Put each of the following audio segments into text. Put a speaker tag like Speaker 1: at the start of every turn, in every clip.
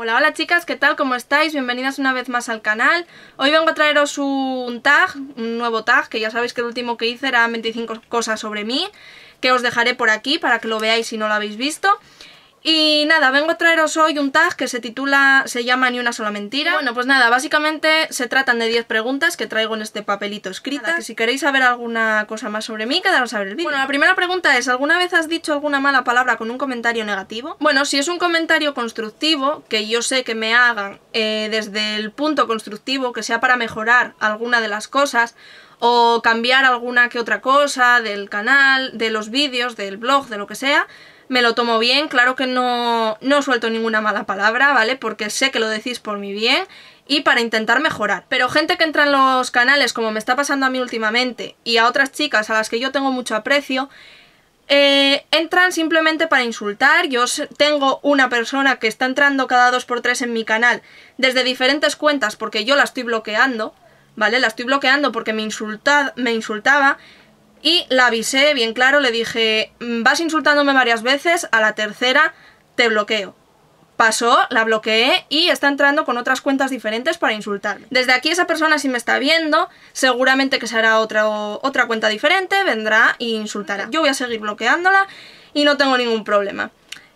Speaker 1: Hola, hola chicas, ¿qué tal? ¿Cómo estáis? Bienvenidas una vez más al canal. Hoy vengo a traeros un tag, un nuevo tag, que ya sabéis que el último que hice era 25 cosas sobre mí, que os dejaré por aquí para que lo veáis si no lo habéis visto. Y nada, vengo a traeros hoy un tag que se titula, se llama Ni una sola mentira. Bueno, pues nada, básicamente se tratan de 10 preguntas que traigo en este papelito escrita. Que si queréis saber alguna cosa más sobre mí, quedaros a ver el vídeo. Bueno, la primera pregunta es, ¿alguna vez has dicho alguna mala palabra con un comentario negativo? Bueno, si es un comentario constructivo, que yo sé que me hagan eh, desde el punto constructivo, que sea para mejorar alguna de las cosas, o cambiar alguna que otra cosa del canal, de los vídeos, del blog, de lo que sea, me lo tomo bien, claro que no, no suelto ninguna mala palabra, ¿vale? Porque sé que lo decís por mi bien y para intentar mejorar. Pero gente que entra en los canales, como me está pasando a mí últimamente, y a otras chicas a las que yo tengo mucho aprecio, eh, entran simplemente para insultar. Yo tengo una persona que está entrando cada dos por tres en mi canal desde diferentes cuentas porque yo la estoy bloqueando. ¿vale? La estoy bloqueando porque me, me insultaba y la avisé bien claro, le dije, mm, vas insultándome varias veces, a la tercera te bloqueo. Pasó, la bloqueé y está entrando con otras cuentas diferentes para insultarme. Desde aquí esa persona si me está viendo, seguramente que será otra, otra cuenta diferente, vendrá e insultará. Yo voy a seguir bloqueándola y no tengo ningún problema.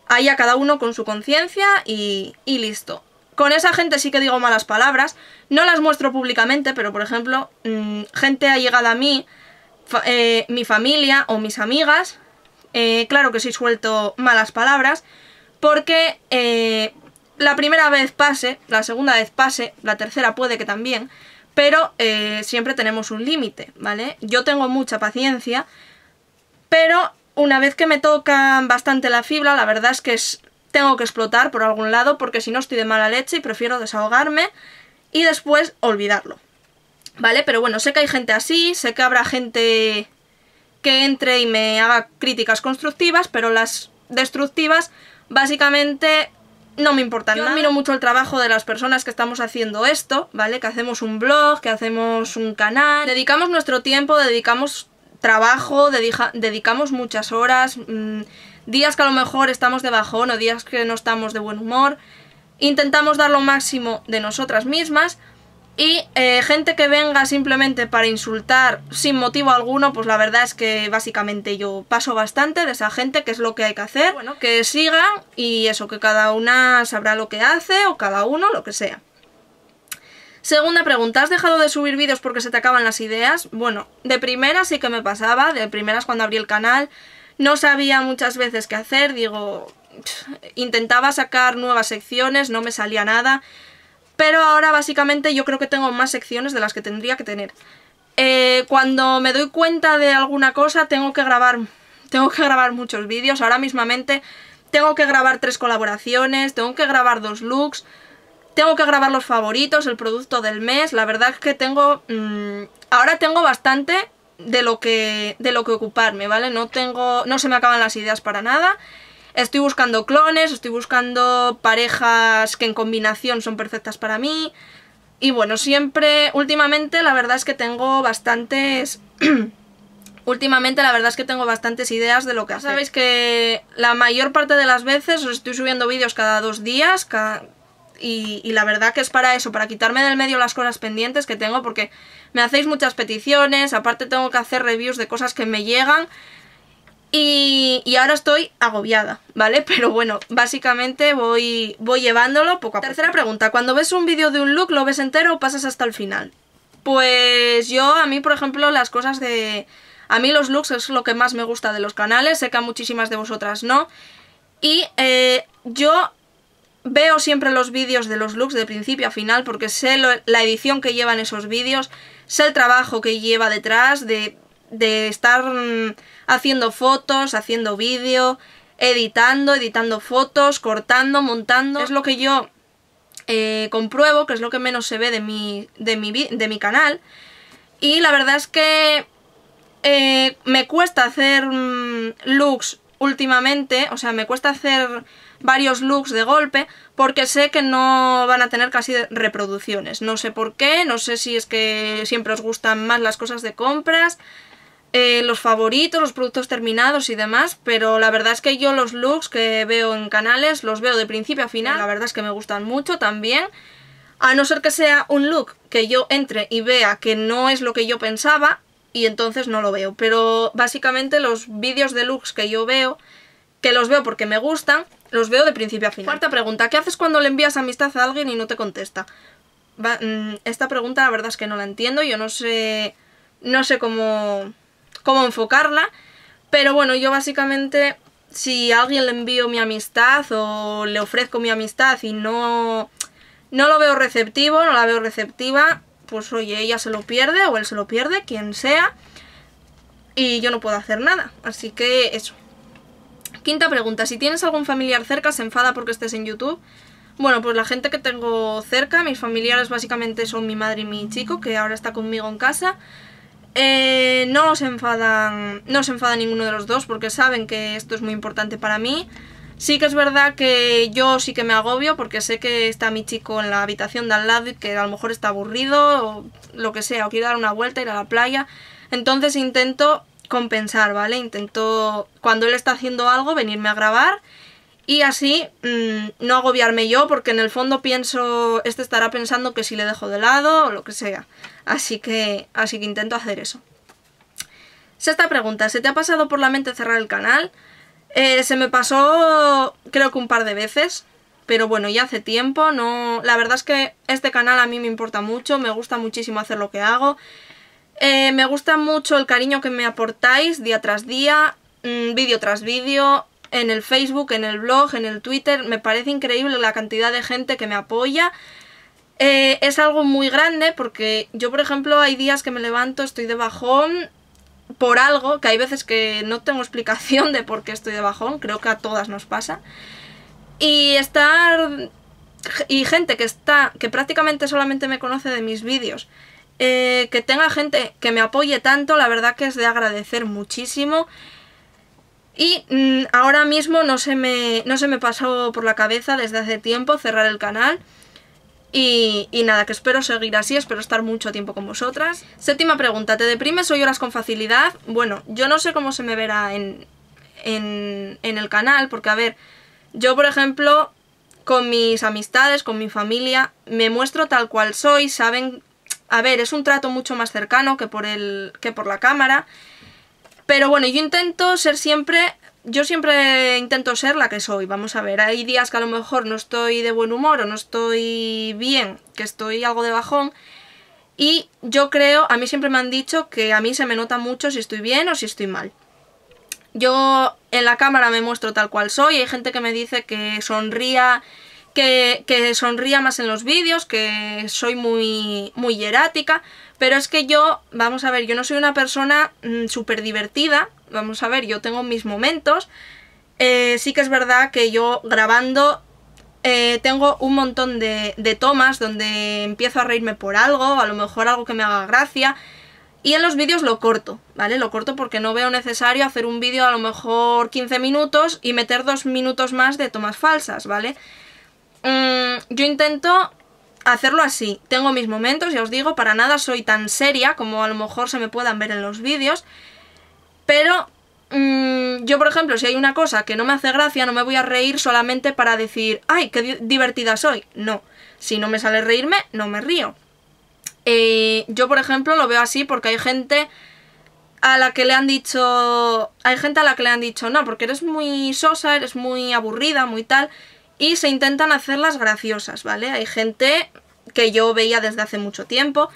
Speaker 1: Ahí a cada uno con su conciencia y listo. Con esa gente sí que digo malas palabras, no las muestro públicamente, pero por ejemplo, mm, gente ha llegado a mí, eh, mi familia o mis amigas, eh, claro que sí suelto malas palabras, porque eh, la primera vez pase, la segunda vez pase, la tercera puede que también, pero siempre tenemos un límite, ¿vale? Yo tengo mucha paciencia, pero una vez que me tocan bastante la fibra, la verdad es que es tengo que explotar por algún lado porque si no estoy de mala leche y prefiero desahogarme y después olvidarlo. ¿Vale? Pero bueno, sé que hay gente así, sé que habrá gente que entre y me haga críticas constructivas, pero las destructivas básicamente no me importan Yo admiro mucho el trabajo de las personas que estamos haciendo esto, ¿vale? Que hacemos un blog, que hacemos un canal, dedicamos nuestro tiempo, dedicamos trabajo, dedicamos muchas horas... Mm, días que a lo mejor estamos de bajón o días que no estamos de buen humor. Intentamos dar lo máximo de nosotras mismas y eh, gente que venga simplemente para insultar sin motivo alguno, pues la verdad es que básicamente yo paso bastante de esa gente, que es lo que hay que hacer. Bueno, que sigan y eso, que cada una sabrá lo que hace o cada uno lo que sea. Segunda pregunta, ¿has dejado de subir vídeos porque se te acaban las ideas? Bueno, de primeras sí que me pasaba, de primeras cuando abrí el canal no sabía muchas veces qué hacer, digo, intentaba sacar nuevas secciones, no me salía nada, pero ahora básicamente yo creo que tengo más secciones de las que tendría que tener. Eh, cuando me doy cuenta de alguna cosa tengo que grabar, tengo que grabar muchos vídeos, ahora mismamente tengo que grabar tres colaboraciones, tengo que grabar dos looks, tengo que grabar los favoritos, el producto del mes, la verdad es que tengo... Mm, ahora tengo bastante de lo que, de lo que ocuparme, ¿vale? No tengo, no se me acaban las ideas para nada. Estoy buscando clones, estoy buscando parejas que en combinación son perfectas para mí. Y bueno, siempre, últimamente la verdad es que tengo bastantes... últimamente la verdad es que tengo bastantes ideas de lo que hacer. Sabéis que la mayor parte de las veces os estoy subiendo vídeos cada dos días, cada y, la verdad que es para eso, para quitarme del medio las cosas pendientes que tengo porque me hacéis muchas peticiones, aparte tengo que hacer reviews de cosas que me llegan y, ahora estoy agobiada, ¿vale? Pero bueno, básicamente voy, voy llevándolo poco a poco. Tercera pregunta, cuando ves un vídeo de un look, ¿lo ves entero o pasas hasta el final? Pues yo, a mí por ejemplo, las cosas de... A mí los looks es lo que más me gusta de los canales, sé que a muchísimas de vosotras no. Y eh, yo Veo siempre los vídeos de los looks de principio a final porque sé la edición que llevan esos vídeos, sé el trabajo que lleva detrás de, estar mm, haciendo fotos, haciendo vídeo, editando, editando fotos, cortando, montando. Es lo que yo eh, compruebo, que es lo que menos se ve de mi, de mi, de mi canal. Y la verdad es que eh, me cuesta hacer mm, looks últimamente, o sea, me cuesta hacer varios looks de golpe porque sé que no van a tener casi reproducciones. No sé por qué, no sé si es que siempre os gustan más las cosas de compras, eh, los favoritos, los productos terminados y demás, pero la verdad es que yo los looks que veo en canales los veo de principio a final, la verdad es que me gustan mucho también. A no ser que sea un look que yo entre y vea que no es lo que yo pensaba, y entonces no lo veo. Pero básicamente los vídeos de looks que yo veo que los veo porque me gustan, los veo de principio a final. Cuarta pregunta, ¿qué haces cuando le envías amistad a alguien y no te contesta? Mm, esta pregunta la verdad es que no la entiendo, yo no sé, no sé cómo, cómo enfocarla, pero bueno, yo básicamente si a alguien le envío mi amistad o le ofrezco mi amistad y no, no lo veo receptivo, no la veo receptiva, pues oye, ella se lo pierde o él se lo pierde, quien sea, y yo no puedo hacer nada, así que eso. Quinta pregunta, si tienes algún familiar cerca, ¿se enfada porque estés en YouTube? Bueno, pues la gente que tengo cerca, mis familiares básicamente son mi madre y mi chico, que ahora está conmigo en casa. Eh, no se enfadan, no se enfada ninguno de los dos porque saben que esto es muy importante para mí. Sí que es verdad que yo sí que me agobio porque sé que está mi chico en la habitación de al lado y que a lo mejor está aburrido o lo que sea, o quiere dar una vuelta, ir a la playa. Entonces intento compensar, ¿vale? Intento, cuando él está haciendo algo, venirme a grabar y así mm, no agobiarme yo, porque en el fondo pienso, este estará pensando que si le dejo de lado o lo que sea. Así que, así que intento hacer eso. Sexta pregunta, ¿se te ha pasado por la mente cerrar el canal? Eh, se me pasó creo que un par de veces, pero bueno, ya hace tiempo, no... La verdad es que este canal a mí me importa mucho, me gusta muchísimo hacer lo que hago, eh, me gusta mucho el cariño que me aportáis día tras día, mm, vídeo tras vídeo, en el Facebook, en el blog, en el Twitter. Me parece increíble la cantidad de gente que me apoya. Eh, es algo muy grande porque yo, por ejemplo, hay días que me levanto, estoy de bajón por algo, que hay veces que no tengo explicación de por qué estoy de bajón, creo que a todas nos pasa. Y estar... y gente que está, que prácticamente solamente me conoce de mis vídeos eh, que tenga gente que me apoye tanto, la verdad que es de agradecer muchísimo. Y mm, ahora mismo no se, me, no se me pasó por la cabeza desde hace tiempo cerrar el canal. Y, nada, que espero seguir así, espero estar mucho tiempo con vosotras. Séptima pregunta, ¿te deprimes o lloras con facilidad? Bueno, yo no sé cómo se me verá en el canal, porque a ver, yo por ejemplo, con mis amistades, con mi familia, me muestro tal cual soy, saben a ver, es un trato mucho más cercano que por, el, que por la cámara. Pero bueno, yo intento ser siempre... Yo siempre intento ser la que soy, vamos a ver. Hay días que a lo mejor no estoy de buen humor o no estoy bien, que estoy algo de bajón. Y yo creo, a mí siempre me han dicho que a mí se me nota mucho si estoy bien o si estoy mal. Yo en la cámara me muestro tal cual soy, hay gente que me dice que sonría que, sonría más en los vídeos, que soy muy, muy hierática, pero es que yo, vamos a ver, yo no soy una persona mm, súper divertida, vamos a ver, yo tengo mis momentos, eh, sí que es verdad que yo grabando eh, tengo un montón de, tomas donde empiezo a reírme por algo, a lo mejor algo que me haga gracia, y en los vídeos lo corto, ¿vale? Lo corto porque no veo necesario hacer un vídeo a lo mejor 15 minutos y meter dos minutos más de tomas falsas, ¿vale? vale Mm, yo intento hacerlo así. Tengo mis momentos, ya os digo, para nada soy tan seria como a lo mejor se me puedan ver en los vídeos. Pero mm, yo, por ejemplo, si hay una cosa que no me hace gracia, no me voy a reír solamente para decir, ¡ay, qué divertida soy! No, si no me sale reírme, no me río. Eh, yo, por ejemplo, lo veo así porque hay gente a la que le han dicho... Hay gente a la que le han dicho, no, porque eres muy sosa, eres muy aburrida, muy tal y se intentan hacerlas graciosas, ¿vale? Hay gente que yo veía desde hace mucho tiempo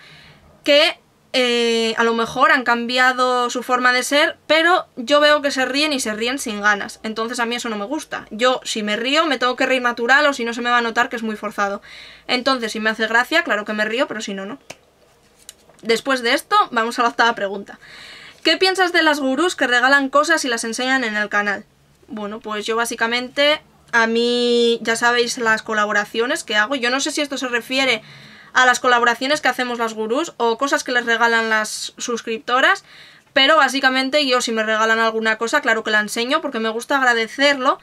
Speaker 1: que eh, a lo mejor han cambiado su forma de ser, pero yo veo que se ríen y se ríen sin ganas. Entonces a mí eso no me gusta. Yo si me río me tengo que reír natural o si no se me va a notar que es muy forzado. Entonces si me hace gracia, claro que me río, pero si no, no. Después de esto, vamos a la octava pregunta. ¿Qué piensas de las gurús que regalan cosas y las enseñan en el canal? Bueno, pues yo básicamente a mí, ya sabéis las colaboraciones que hago. Yo no sé si esto se refiere a las colaboraciones que hacemos las gurús o cosas que les regalan las suscriptoras. Pero básicamente yo si me regalan alguna cosa, claro que la enseño porque me gusta agradecerlo.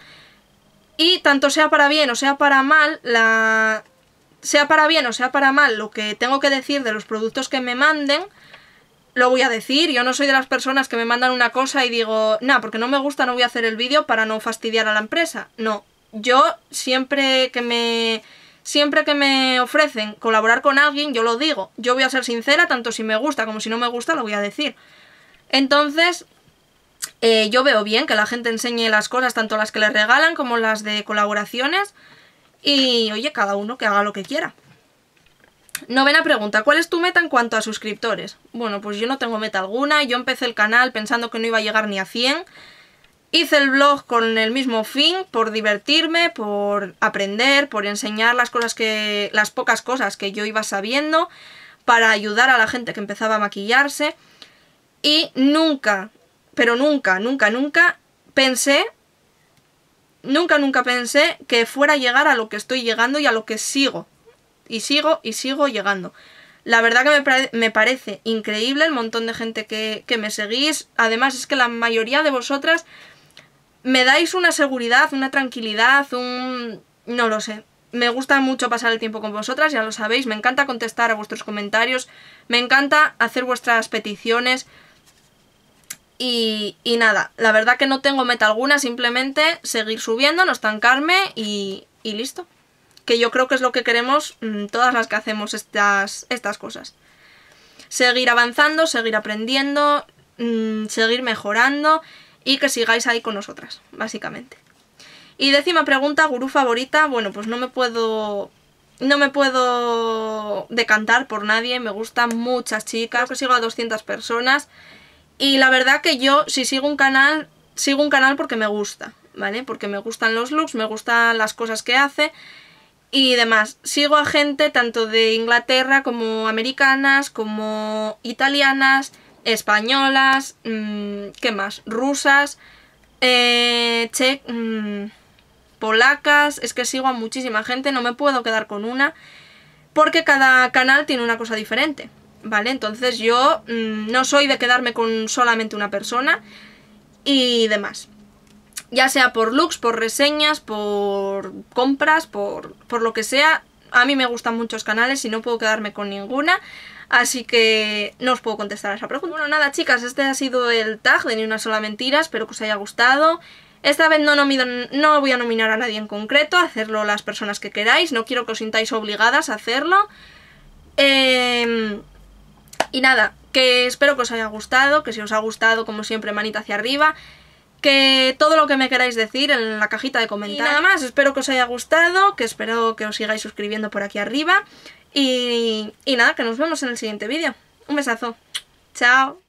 Speaker 1: Y tanto sea para bien o sea para mal, la... sea para bien o sea para mal lo que tengo que decir de los productos que me manden, lo voy a decir. Yo no soy de las personas que me mandan una cosa y digo, nah, porque no me gusta, no voy a hacer el vídeo para no fastidiar a la empresa. No, yo siempre que me siempre que me ofrecen colaborar con alguien, yo lo digo. Yo voy a ser sincera, tanto si me gusta como si no me gusta, lo voy a decir. Entonces, eh, yo veo bien que la gente enseñe las cosas, tanto las que le regalan como las de colaboraciones. Y oye, cada uno que haga lo que quiera. Novena pregunta, ¿cuál es tu meta en cuanto a suscriptores? Bueno, pues yo no tengo meta alguna, yo empecé el canal pensando que no iba a llegar ni a 100 Hice el blog con el mismo fin, por divertirme, por aprender, por enseñar las cosas que. las pocas cosas que yo iba sabiendo, para ayudar a la gente que empezaba a maquillarse. Y nunca, pero nunca, nunca, nunca pensé. Nunca, nunca pensé que fuera a llegar a lo que estoy llegando y a lo que sigo. Y sigo y sigo llegando. La verdad que me, me, parece increíble el montón de gente que, que me seguís. Además es que la mayoría de vosotras me dais una seguridad, una tranquilidad, un... no lo sé. Me gusta mucho pasar el tiempo con vosotras, ya lo sabéis, me encanta contestar a vuestros comentarios, me encanta hacer vuestras peticiones y, y nada, la verdad que no tengo meta alguna, simplemente seguir subiendo, no estancarme y, y listo. Que yo creo que es lo que queremos mm, todas las que hacemos estas, estas cosas. Seguir avanzando, seguir aprendiendo, mm, seguir mejorando y que sigáis ahí con nosotras, básicamente. Y décima pregunta, gurú favorita, bueno, pues no me puedo... No me puedo decantar por nadie, me gustan muchas chicas, que sigo a 200 personas y la verdad que yo si sigo un canal, sigo un canal porque me gusta, ¿vale? Porque me gustan los looks, me gustan las cosas que hace y demás. Sigo a gente tanto de Inglaterra como americanas, como italianas, españolas, mm, ¿qué más? Rusas, eh, che, mm, polacas, es que sigo a muchísima gente, no me puedo quedar con una, porque cada canal tiene una cosa diferente, ¿vale? Entonces yo mm, no soy de quedarme con solamente una persona y demás. Ya sea por looks, por reseñas, por compras, por, por lo que sea, a mí me gustan muchos canales y no puedo quedarme con ninguna, Así que no os puedo contestar a esa pregunta. Bueno, nada, chicas, este ha sido el tag de Ni una sola mentira. Espero que os haya gustado. Esta vez no, no voy a nominar a nadie en concreto, hacerlo las personas que queráis. No quiero que os sintáis obligadas a hacerlo. Em, y nada, que espero que os haya gustado, que si os ha gustado, como siempre, manita hacia arriba que todo lo que me queráis decir en la cajita de comentarios. Y nada más, espero que os haya gustado, que espero que os sigáis suscribiendo por aquí arriba y, nada, que nos vemos en el siguiente vídeo. Un besazo. Chao.